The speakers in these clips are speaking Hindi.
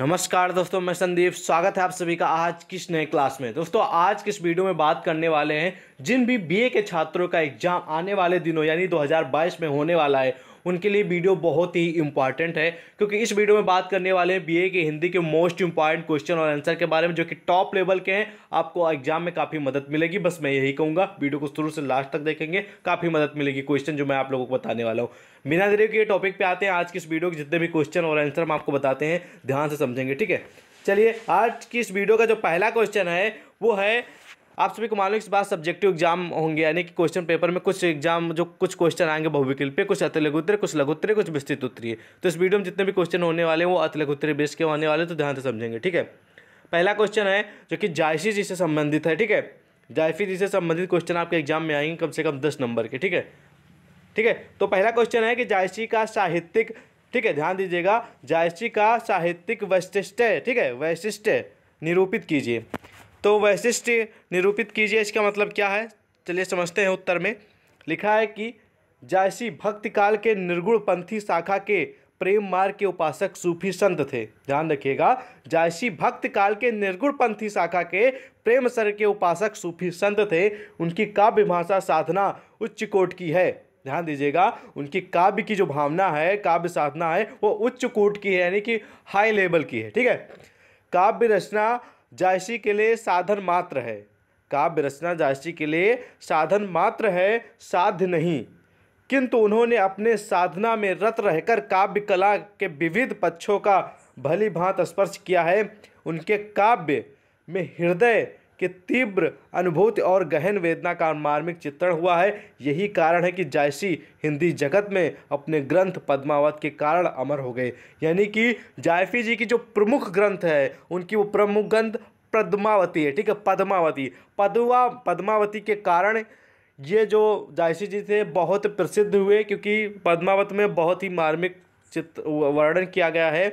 नमस्कार दोस्तों मैं संदीप स्वागत है आप सभी का आज किस नए क्लास में दोस्तों आज किस वीडियो में बात करने वाले हैं जिन भी बीए के छात्रों का एग्जाम आने वाले दिनों यानी 2022 में होने वाला है उनके लिए वीडियो बहुत ही इंपॉर्टेंट है क्योंकि इस वीडियो में बात करने वाले हैं बी के हिंदी के मोस्ट इंपॉर्टेंट क्वेश्चन और आंसर के बारे में जो कि टॉप लेवल के हैं आपको एग्जाम में काफ़ी मदद मिलेगी बस मैं यही कहूँगा वीडियो को शुरू से लास्ट तक देखेंगे काफ़ी मदद मिलेगी क्वेश्चन जो मैं आप लोगों को बताने वाला हूँ बिना देरी के टॉपिक पे आते हैं आज की इस वीडियो के जितने भी क्वेश्चन और आंसर हम आपको बताते हैं ध्यान से समझेंगे ठीक है चलिए आज की इस वीडियो का जो पहला क्वेश्चन है वो है आप सभी को मालूम इस बार सब्जेक्टिव एग्जाम होंगे यानी कि क्वेश्चन पेपर में कुछ एग्जाम जो कुछ क्वेश्चन आएंगे बहुविकल्पीय कुछ अतलघुत्तरीय कुछ लघु उत्तरी कुछ विस्तृत उत्तरीय तो इस वीडियो में जितने भी क्वेश्चन होने वाले हैं वो अतलघुत्तरीय बेस के होने वाले तो ध्यान से समझेंगे ठीक है पहला क्वेश्चन है जो कि जायसी जी से संबंधित है ठीक है जायफी जी से संबंधित क्वेश्चन आपके एग्जाम में आएंगे कम से कम दस नंबर के ठीक है ठीक है तो पहला क्वेश्चन है कि जायसी का साहित्यिक ठीक है ध्यान दीजिएगा जायसी का साहित्यिक वैशिष्ट ठीक है वैशिष्ट निरूपित कीजिए तो वैशिष्ट निरूपित कीजिए इसका मतलब क्या है चलिए समझते हैं उत्तर में लिखा है कि जायसी भक्ति काल के निर्गुण पंथी शाखा के प्रेम मार्ग के उपासक सूफी संत थे ध्यान रखिएगा जायसी भक्त काल के निर्गुण पंथी शाखा के प्रेम सर के उपासक सूफी संत थे उनकी काव्य भाषा साधना उच्च कोट की है ध्यान दीजिएगा उनकी काव्य की जो भावना है काव्य साधना है वो उच्च कोट की है यानी कि हाई लेवल की है ठीक है काव्य रचना जायसी के लिए साधन मात्र है काव्य रचना जायसी के लिए साधन मात्र है साध्य नहीं किंतु उन्होंने अपने साधना में रत रहकर काव्य कला के विविध पक्षों का भली भांत स्पर्श किया है उनके काव्य में हृदय के तीव्र अनुभूति और गहन वेदना का मार्मिक चित्रण हुआ है यही कारण है कि जायसी हिंदी जगत में अपने ग्रंथ पद्मावत के कारण अमर हो गए यानी कि जायफी जी की जो प्रमुख ग्रंथ है उनकी वो प्रमुख ग्रंथ पद्मावती है ठीक है पद्मावती पदवा पद्मावती के कारण ये जो जायसी जी थे बहुत प्रसिद्ध हुए क्योंकि पद्मावत में बहुत ही मार्मिक चित्र वर्णन किया गया है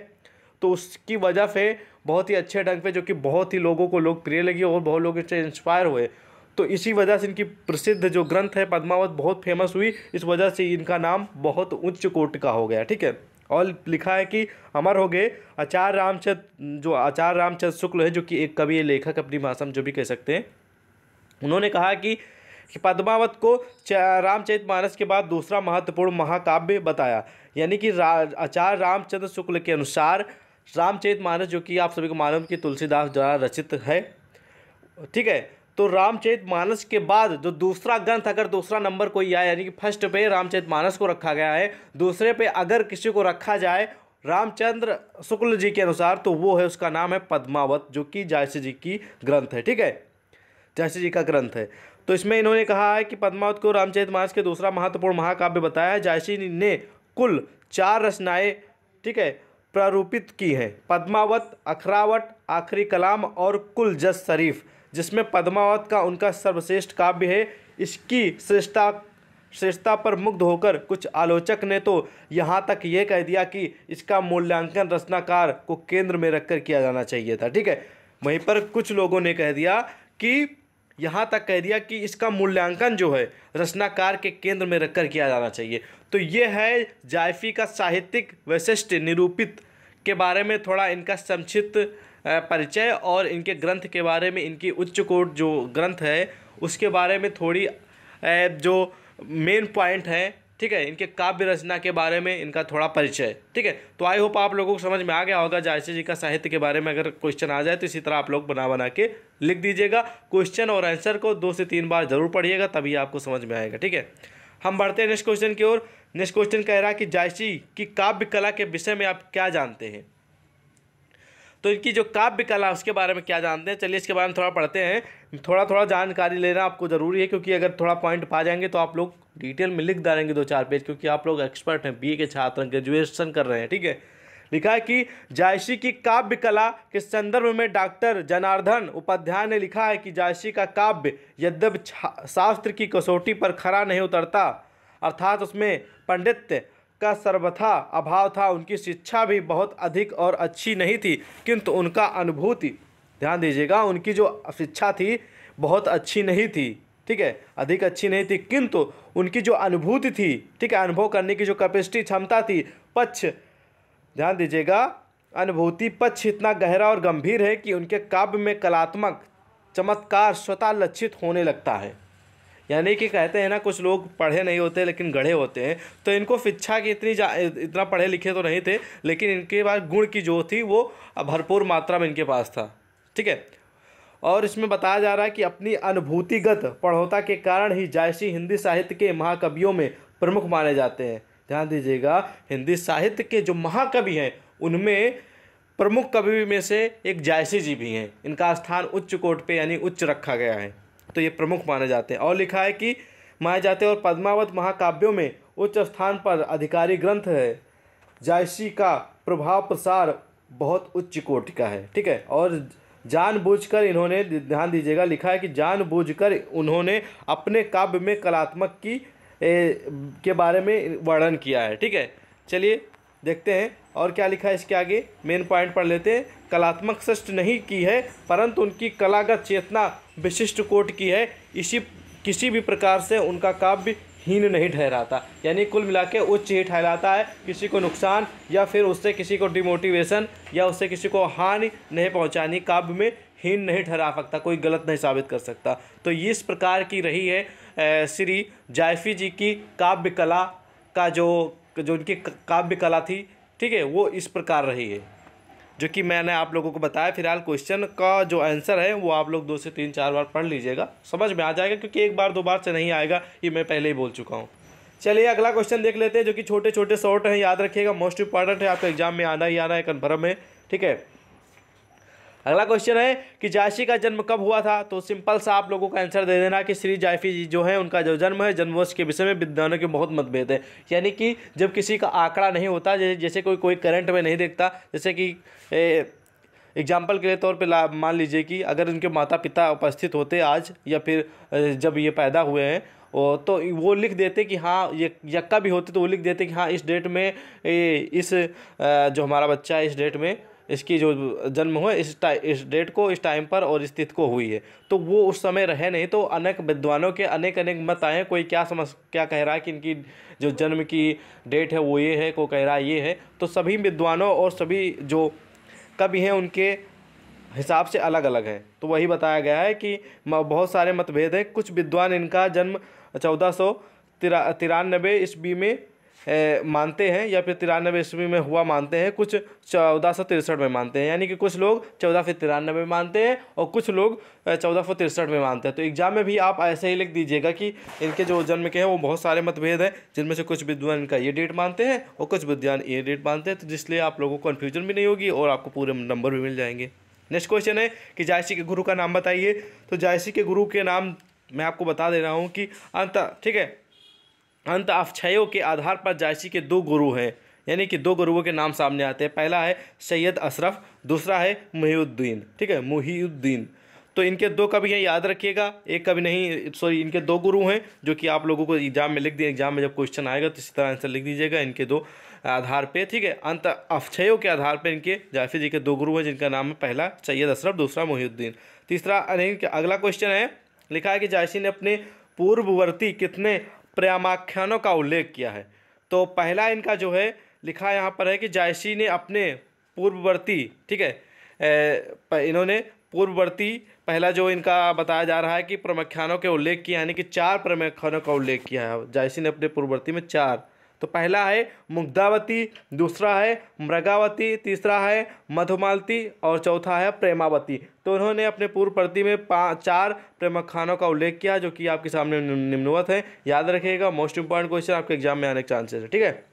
तो उसकी वजह से बहुत ही अच्छे ढंग पे जो कि बहुत ही लोगों को लोकप्रिय लगी और बहुत लोग इससे इंस्पायर हुए तो इसी वजह से इनकी प्रसिद्ध जो ग्रंथ है पद्मावत बहुत फेमस हुई इस वजह से इनका नाम बहुत उच्च कोट का हो गया ठीक है और लिखा है कि अमर हो गए आचार्य रामचंद्र जो आचार्य रामचंद शुक्ल है जो कि एक कवि लेखक अपनी भाषा में जो भी कह सकते हैं उन्होंने कहा कि कि पद्मावत को रामचरित मानस के बाद दूसरा महत्वपूर्ण महाकाव्य बताया यानी कि आचार्य रामचंद्र शुक्ल के अनुसार रामचरित मानस जो कि आप सभी को मालूम कि तुलसीदास द्वारा रचित है ठीक है तो रामचरित मानस के बाद जो दूसरा ग्रंथ अगर दूसरा नंबर कोई आया यानी कि फर्स्ट पे रामचरित मानस को रखा गया है दूसरे पे अगर किसी को रखा जाए रामचंद्र शुक्ल जी के अनुसार तो वो है उसका नाम है पद्मावत जो कि जायसे जी की ग्रंथ है ठीक है जायसे जी का ग्रंथ है तो इसमें इन्होंने कहा है कि पद्मावत को रामचरित मानस के दूसरा महत्वपूर्ण महाकाव्य बताया है जायसी ने कुल चार रचनाएँ ठीक है प्रारूपित की है पद्मावत अखरावट आखिरी कलाम और कुल जस शरीफ जिसमें पद्मावत का उनका सर्वश्रेष्ठ काव्य है इसकी श्रेष्ठता श्रेष्ठता पर मुग्ध होकर कुछ आलोचक ने तो यहाँ तक ये कह दिया कि इसका मूल्यांकन रचनाकार को केंद्र में रखकर किया जाना चाहिए था ठीक है वहीं पर कुछ लोगों ने कह दिया कि यहाँ तक कह दिया कि इसका मूल्यांकन जो है रचनाकार के केंद्र में रखकर किया जाना चाहिए तो ये है जायफी का साहित्यिक वैशिष्ट निरूपित के बारे में थोड़ा इनका संक्षिप्त परिचय और इनके ग्रंथ के बारे में इनकी उच्च कोट जो ग्रंथ है उसके बारे में थोड़ी जो मेन पॉइंट है ठीक है इनके काव्य रचना के बारे में इनका थोड़ा परिचय ठीक है तो आई होप आप लोगों को समझ में आ गया होगा जायसी जी का साहित्य के बारे में अगर क्वेश्चन आ जाए तो इसी तरह आप लोग बना बना के लिख दीजिएगा क्वेश्चन और आंसर को दो से तीन बार जरूर पढ़िएगा तभी आपको समझ में आएगा ठीक है हम बढ़ते हैं नेक्स्ट क्वेश्चन की ओर नेक्स्ट क्वेश्चन कह रहा है कि जायसी की काव्य कला के विषय में आप क्या जानते हैं तो इनकी जो काव्य कला उसके बारे में क्या जानते हैं चलिए इसके बारे में थोड़ा पढ़ते हैं थोड़ा थोड़ा जानकारी लेना आपको ज़रूरी है क्योंकि अगर थोड़ा पॉइंट पा जाएंगे तो आप लोग डिटेल में लिख डालेंगे दो चार पेज क्योंकि आप लोग एक्सपर्ट हैं बीए के छात्र हैं ग्रेजुएशन कर रहे हैं ठीक है लिखा है कि जायसी की काव्य कला के संदर्भ में डॉक्टर जनार्दन उपाध्याय ने लिखा है कि जायसी का काव्य यद्यप शास्त्र की कसौटी पर खरा नहीं उतरता अर्थात उसमें पंडित्य का सर्वथा अभाव था उनकी शिक्षा भी बहुत अधिक और अच्छी नहीं थी किंतु उनका अनुभूति ध्यान दीजिएगा उनकी जो शिक्षा थी बहुत अच्छी नहीं थी ठीक है अधिक अच्छी नहीं थी किंतु उनकी जो अनुभूति थी ठीक है अनुभव करने की जो कैपेसिटी क्षमता थी पक्ष ध्यान दीजिएगा अनुभूति पक्ष इतना गहरा और गंभीर है कि उनके काव्य में कलात्मक चमत्कार स्वतः लक्षित होने लगता है यानी कि कहते हैं ना कुछ लोग पढ़े नहीं होते लेकिन गढ़े होते हैं तो इनको शिक्षा की इतनी इतना पढ़े लिखे तो नहीं थे लेकिन इनके पास गुण की जो थी वो भरपूर मात्रा में इनके पास था ठीक है और इसमें बताया जा रहा है कि अपनी अनुभूतिगत पढ़ोता के कारण ही जायसी हिंदी साहित्य के महाकवियों में प्रमुख माने जाते हैं ध्यान दीजिएगा हिंदी साहित्य के जो महाकवि हैं उनमें प्रमुख कवि में से एक जायसी जी भी हैं इनका स्थान उच्च कोट पे यानी उच्च रखा गया है तो ये प्रमुख माने जाते हैं और लिखा है कि माए जाते और पद्मावत महाकाव्यों में उच्च स्थान पर अधिकारी ग्रंथ है जायसी का प्रभाव प्रसार बहुत उच्च कोटि का है ठीक है और जानबूझकर इन्होंने ध्यान दीजिएगा लिखा है कि जानबूझकर उन्होंने अपने काव्य में कलात्मक की ए, के बारे में वर्णन किया है ठीक है चलिए देखते हैं और क्या लिखा है इसके आगे मेन पॉइंट पढ़ लेते हैं कलात्मक सृष्ट नहीं की है परंतु उनकी कलागत चेतना विशिष्ट कोट की है इसी किसी भी प्रकार से उनका काव्य हीन नहीं ठहराता यानी कुल मिला के उच्च ही ठहराता है किसी को नुकसान या फिर उससे किसी को डिमोटिवेशन या उससे किसी को हानि नहीं पहुंचानी काव्य में हीन नहीं ठहरा सकता कोई गलत नहीं साबित कर सकता तो इस प्रकार की रही है श्री जायफी जी की काव्य कला का जो जो उनकी काव्य कला थी ठीक है वो इस प्रकार रही है जो कि मैंने आप लोगों को बताया फिलहाल क्वेश्चन का जो आंसर है वो आप लोग दो से तीन चार बार पढ़ लीजिएगा समझ में आ जाएगा क्योंकि एक बार दो बार से नहीं आएगा ये मैं पहले ही बोल चुका हूँ चलिए अगला क्वेश्चन देख लेते हैं जो कि छोटे छोटे शॉर्ट हैं याद रखिएगा मोस्ट इंपॉर्टेंट है आपका एग्जाम में आना ही आना है कन्फर्म है ठीक है अगला क्वेश्चन है कि जायसी का जन्म कब हुआ था तो सिंपल सा आप लोगों का आंसर दे देना कि श्री जायफी जी जो है उनका जो जन्म है जन्मवर्ष के विषय में विद्वानों के बहुत मतभेद है यानी कि जब किसी का आंकड़ा नहीं होता जैसे कोई कोई करंट में नहीं देखता जैसे कि एग्जाम्पल के तौर पर मान लीजिए कि अगर उनके माता पिता उपस्थित होते आज या फिर जब ये पैदा हुए हैं तो वो लिख देते कि हाँ ये यक्का भी होते तो वो लिख देते कि हाँ इस डेट में इस जो हमारा बच्चा है इस डेट में इसकी जो जन्म हुआ इस इस डेट को इस टाइम पर और इस को हुई है तो वो उस समय रहे नहीं तो अनेक विद्वानों के अनेक अनेक मत आए कोई क्या समझ क्या कह रहा है कि इनकी जो जन्म की डेट है वो ये है को कह रहा है ये है तो सभी विद्वानों और सभी जो कवि हैं उनके हिसाब से अलग अलग हैं तो वही बताया गया है कि बहुत सारे मतभेद हैं कुछ विद्वान इनका जन्म चौदह सौ तिरा तिरानबे ईस्वी में मानते हैं या फिर तिरानबे ईस्वी में हुआ मानते हैं कुछ चौदह सौ तिरसठ में मानते हैं यानी कि कुछ लोग चौदह सौ तिरानवे में मानते हैं और कुछ लोग चौदह सौ तिरसठ में मानते हैं तो एग्ज़ाम में भी आप ऐसे ही लिख दीजिएगा कि इनके जो जन्म के हैं वो बहुत सारे मतभेद हैं जिनमें से कुछ विद्वान इनका ये डेट मानते हैं और कुछ विद्वान ये डेट मानते हैं तो जिसलिए आप लोगों को कन्फ्यूजन भी नहीं होगी और आपको पूरे नंबर भी मिल जाएंगे नेक्स्ट क्वेश्चन है कि जायसी के गुरु का नाम बताइए तो जायसी के गुरु के नाम मैं आपको बता दे रहा हूँ कि अंत ठीक है अंत अक्षयों के आधार पर जायसी के दो गुरु हैं यानी कि दो गुरुओं के नाम सामने आते हैं पहला है सैयद अशरफ दूसरा है मुहीउद्दीन ठीक है मुहीउद्दीन तो इनके दो कभी हैं याद रखिएगा एक कभी नहीं सॉरी इनके दो गुरु हैं जो कि आप लोगों को एग्जाम में लिख दिए एग्जाम में जब क्वेश्चन आएगा तो इसी तरह आंसर लिख दीजिएगा इनके दो आधार पे ठीक है अंत अक्षयों के आधार पर इनके जाफी जी के दो गुरु हैं जिनका नाम है पहला सैयद अशरफ दूसरा मोहीउद्दीन तीसरा अगला क्वेश्चन है लिखा है कि जायसी ने अपने पूर्ववर्ती कितने प्रयामाख्यानों का उल्लेख किया है तो पहला इनका जो है लिखा यहाँ पर है कि जायसी ने अपने पूर्ववर्ती ठीक है इन्होंने पूर्ववर्ती पहला जो इनका बताया जा रहा है कि प्रमाख्यानों के उल्लेख किया यानी कि चार प्रमाख्यानों का उल्लेख किया है जायसी ने अपने पूर्ववर्ती में चार तो पहला है मुग्धावती दूसरा है मृगावती तीसरा है मधुमालती और चौथा है प्रेमावती तो उन्होंने अपने पूर्व प्रति में पाँच चार खानों का उल्लेख किया जो कि आपके सामने निम्नवत है याद रखिएगा मोस्ट इंपॉर्टेंट क्वेश्चन आपके एग्जाम में आने के चांसेस है ठीक है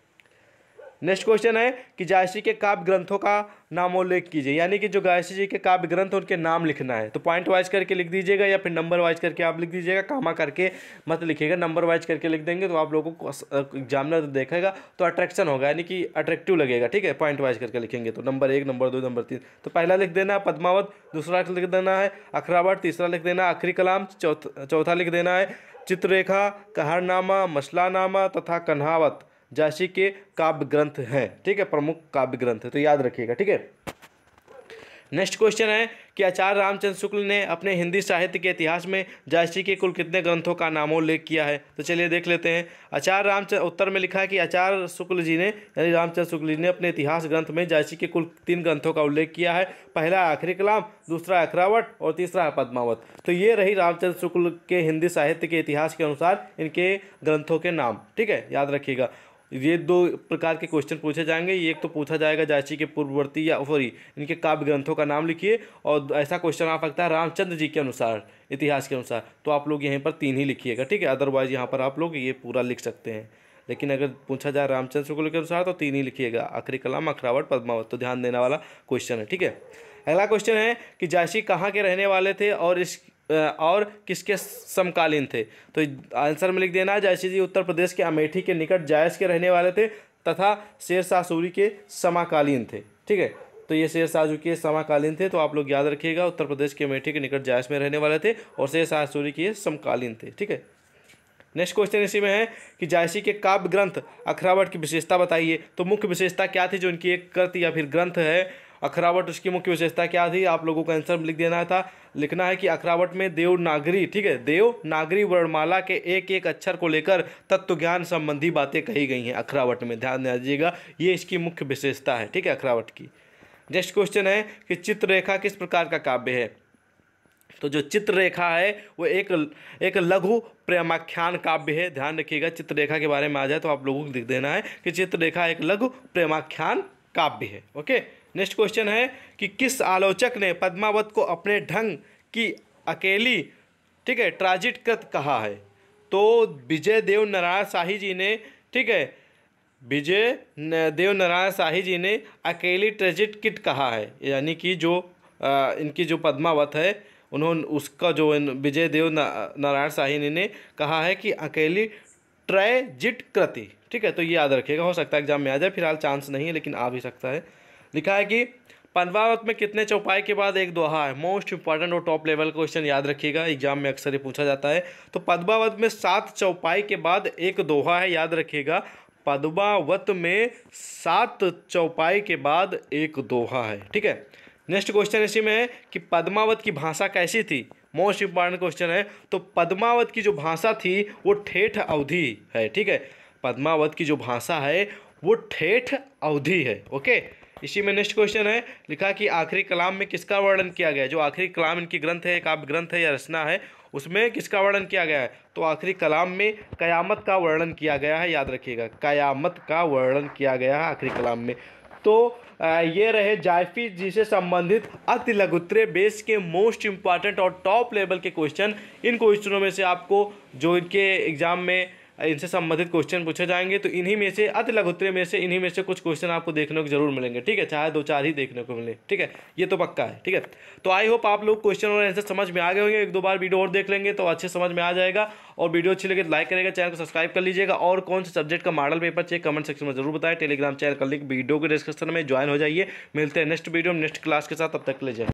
नेक्स्ट क्वेश्चन है कि जायसी के काव्य ग्रंथों का नामोल्लेख कीजिए यानी कि जो गायसी जी के काव्य ग्रंथ उनके नाम लिखना है तो पॉइंट वाइज करके लिख दीजिएगा या फिर नंबर वाइज करके आप लिख दीजिएगा कामा करके मत लिखिएगा नंबर वाइज करके लिख देंगे तो आप लोगों को एग्जामिनर देखेगा तो अट्रैक्शन होगा यानी कि अट्रैक्टिव लगेगा ठीक है पॉइंट वाइज करके लिखेंगे तो नंबर एक नंबर दो नंबर तीन तो पहला लिख देना है पदमावत दूसरा लिख देना है अखरावट तीसरा लिख देना है आखिरी कलाम चौथा लिख देना है चित्ररेखा कहरनामा मसलानामा तथा कन्हावत जैसे के काव्य ग्रंथ हैं ठीक है प्रमुख काव्य ग्रंथ है तो याद रखिएगा ठीक है नेक्स्ट क्वेश्चन है कि आचार्य रामचंद्र शुक्ल ने अपने हिंदी साहित्य के इतिहास में जायसी के कुल कितने ग्रंथों का नामोल्लेख किया है तो चलिए देख लेते हैं आचार्य रामचंद्र उत्तर में लिखा है कि आचार्य शुक्ल जी ने यानी रामचंद्र शुक्ल जी ने अपने इतिहास ग्रंथ में जायसी के कुल तीन ग्रंथों का उल्लेख किया है पहला आखिरी कलाम दूसरा अखरावट और तीसरा है पद्मावत तो ये रही रामचंद्र शुक्ल के हिंदी साहित्य के इतिहास के अनुसार इनके ग्रंथों के नाम ठीक है याद रखिएगा ये दो प्रकार के क्वेश्चन पूछे जाएंगे एक तो पूछा जाएगा जायसी के पूर्ववर्ती या सॉरी इनके काव्य ग्रंथों का नाम लिखिए और ऐसा क्वेश्चन आ सकता है रामचंद्र जी के अनुसार इतिहास के अनुसार तो आप लोग यहीं पर तीन ही लिखिएगा ठीक है अदरवाइज यहाँ पर आप लोग ये पूरा लिख सकते हैं लेकिन अगर पूछा जाए रामचंद्र शुक्ल के अनुसार तो तीन ही लिखिएगा आखिरी कलाम अखरावट पद्मावत तो ध्यान देने वाला क्वेश्चन है ठीक है अगला क्वेश्चन है कि जायसी कहाँ के रहने वाले थे और इस और किसके समकालीन थे तो आंसर में लिख देना है जी उत्तर प्रदेश के अमेठी के निकट जायस के रहने वाले थे तथा शेर शाह सूरी के समाकालीन थे ठीक है तो ये शेर शाह के समकालीन थे तो आप लोग याद रखिएगा उत्तर प्रदेश के अमेठी के निकट जायस में रहने वाले थे और शेर शाह सूरी के समकालीन थे ठीक है नेक्स्ट क्वेश्चन इसी में है कि जायसी के काव्य ग्रंथ अखरावट की विशेषता बताइए तो मुख्य विशेषता क्या थी जो इनकी एक कृत या फिर ग्रंथ है अखरावट उसकी मुख्य विशेषता क्या थी आप लोगों को आंसर लिख देना था लिखना है कि अखरावट में देवनागरी ठीक है देवनागरी वर्णमाला के एक एक अक्षर को लेकर तत्व ज्ञान संबंधी बातें कही गई हैं अखरावट में ध्यान दीजिएगा ये इसकी मुख्य विशेषता है ठीक है अखरावट की नेक्स्ट क्वेश्चन है कि चित्ररेखा किस प्रकार का काव्य है तो जो चित्ररेखा है वो एक एक लघु प्रेमाख्यान काव्य है ध्यान रखिएगा चित्ररेखा के बारे में आ जाए तो आप लोगों को लिख देना है कि चित्ररेखा एक लघु प्रेमाख्यान काव्य है ओके नेक्स्ट क्वेश्चन है कि किस आलोचक ने पद्मावत को अपने ढंग की अकेली ठीक है ट्राजिट कृत कहा है तो विजय देव नारायण शाही जी ने ठीक है विजय देव नारायण शाही जी ने अकेली ट्रेजिट किट कहा है यानी कि जो आ, इनकी जो पद्मावत है उन्होंने उसका जो विजय देव नारायण शाही ने कहा है कि अकेली ट्रेजिट कृति ठीक है तो ये याद रखिएगा हो सकता है एग्जाम में आ जाए फिलहाल चांस नहीं है लेकिन आ भी सकता है लिखा है कि पंद्रह में कितने चौपाई के बाद एक दोहा है मोस्ट इंपॉर्टेंट और टॉप लेवल क्वेश्चन याद रखिएगा एग्जाम में अक्सर ये पूछा जाता है तो पदमावत में सात चौपाई के बाद एक दोहा है याद रखिएगा पद्मावत में सात चौपाई के बाद एक दोहा है ठीक है नेक्स्ट क्वेश्चन इसी में है कि पदमावत की भाषा कैसी थी मोस्ट इंपॉर्टेंट क्वेश्चन है तो पदमावत की जो भाषा थी वो ठेठ अवधि है ठीक है पदमावत की जो भाषा है वो ठेठ अवधि है ओके इसी में नेक्स्ट क्वेश्चन है लिखा कि आखिरी कलाम में किसका वर्णन किया गया है जो आखिरी कलाम इनकी ग्रंथ है एक आप ग्रंथ है या रचना है उसमें किसका वर्णन किया गया है तो आखिरी कलाम में कयामत का वर्णन किया गया है याद रखिएगा कयामत का वर्णन किया गया है आखिरी कलाम में तो ये रहे जायफी जी से संबंधित अति लघुतरे बेस के मोस्ट इम्पॉर्टेंट और टॉप लेवल के क्वेश्चन इन क्वेश्चनों में से आपको जो इनके एग्ज़ाम में इनसे संबंधित क्वेश्चन पूछे जाएंगे तो इन्हीं में से अति लघुत्तरीय में से इन्हीं में से कुछ क्वेश्चन आपको देखने को जरूर मिलेंगे ठीक है चाहे दो चार ही देखने को मिले ठीक है ये तो पक्का है ठीक है तो आई होप आप लोग क्वेश्चन और आंसर समझ में आ गए होंगे एक दो बार वीडियो और देख लेंगे तो अच्छे समझ में आ जाएगा और वीडियो अच्छी लगे तो लाइक करेगा चैनल को सब्सक्राइब कर लीजिएगा और कौन से सब्जेक्ट का मॉडल पेपर चाहिए कमेंट सेक्शन में जरूर बताएं टेलीग्राम चैनल का लिंक वीडियो के डिस्क्रिप्शन में ज्वाइन हो जाइए मिलते हैं नेक्स्ट वीडियो में नेक्स्ट क्लास के साथ तब तक ले जाए